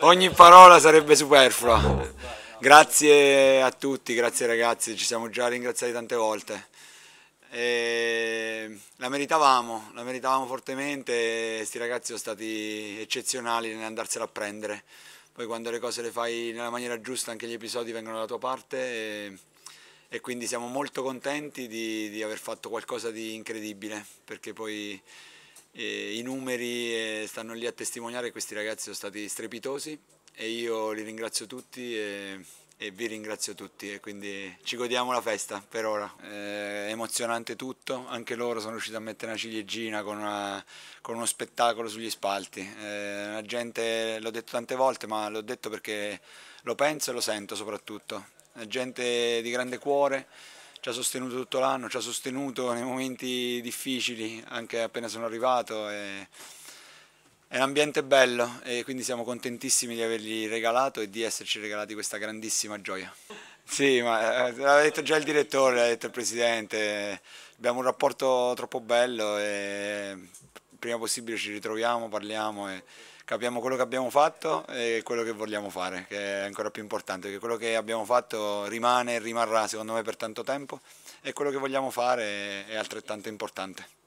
Ogni parola sarebbe superflua. Grazie a tutti, grazie ragazzi, ci siamo già ringraziati tante volte. E la meritavamo, la meritavamo fortemente, questi ragazzi sono stati eccezionali nell'andarsela a prendere. Poi quando le cose le fai nella maniera giusta anche gli episodi vengono dalla tua parte e, e quindi siamo molto contenti di, di aver fatto qualcosa di incredibile perché poi i numeri eh, stanno lì a testimoniare, questi ragazzi sono stati strepitosi e io li ringrazio tutti e, e vi ringrazio tutti e quindi ci godiamo la festa per ora. Eh, è emozionante tutto, anche loro sono riusciti a mettere una ciliegina con, una, con uno spettacolo sugli spalti. Eh, la gente, l'ho detto tante volte, ma l'ho detto perché lo penso e lo sento soprattutto. La gente di grande cuore ci ha sostenuto tutto l'anno, ci ha sostenuto nei momenti difficili, anche appena sono arrivato. E... È un ambiente bello e quindi siamo contentissimi di avergli regalato e di esserci regalati questa grandissima gioia. Sì, ma eh, l'ha detto già il direttore, l'ha detto il presidente, abbiamo un rapporto troppo bello e prima possibile ci ritroviamo, parliamo e capiamo quello che abbiamo fatto e quello che vogliamo fare, che è ancora più importante, che quello che abbiamo fatto rimane e rimarrà secondo me per tanto tempo e quello che vogliamo fare è altrettanto importante.